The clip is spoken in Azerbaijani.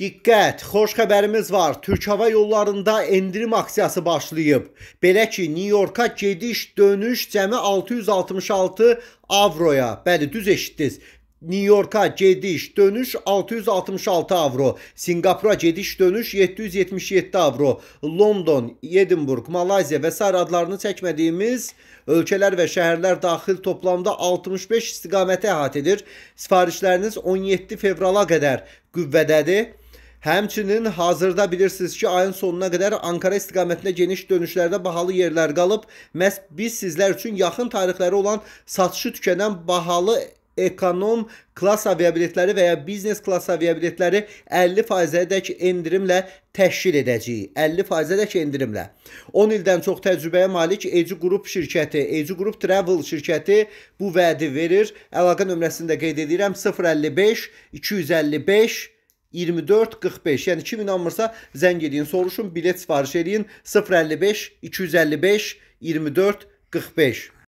Diqqət, xoş xəbərimiz var. Türk Hava Yollarında endirim aksiyası başlayıb. Belə ki, New Yorka gediş-dönüş cəmi 666 avroya. Bəli, düz eşitdiniz. New Yorka gediş, dönüş 666 avro, Singapura gediş, dönüş 777 avro, London, Edinburgh, Malayziya və s. adlarını çəkmədiyimiz ölkələr və şəhərlər daxil toplamda 65 istiqamətə əhatə edir. Sifarişləriniz 17 fevrala qədər qüvvədədir. Həmçinin hazırda bilirsiniz ki, ayın sonuna qədər Ankara istiqamətində geniş dönüşlərdə bahalı yerlər qalıb. Məhz biz sizlər üçün yaxın tarixləri olan satışı tükənən bahalı ekonom klass aviabiletləri və ya biznes klass aviabiletləri 50%-ədək endirimlə təşkil edəcəyik. 50%-ədək endirimlə. 10 ildən çox təcrübəyə malik Eci Group şirkəti, Eci Group Travel şirkəti bu vədi verir. Əlaqə nömrəsini də qeyd edirəm 055 255 2445. Yəni kim inanmırsa zəng eləyin, soruşun, bilet sifariş eləyin 055 255 24 45.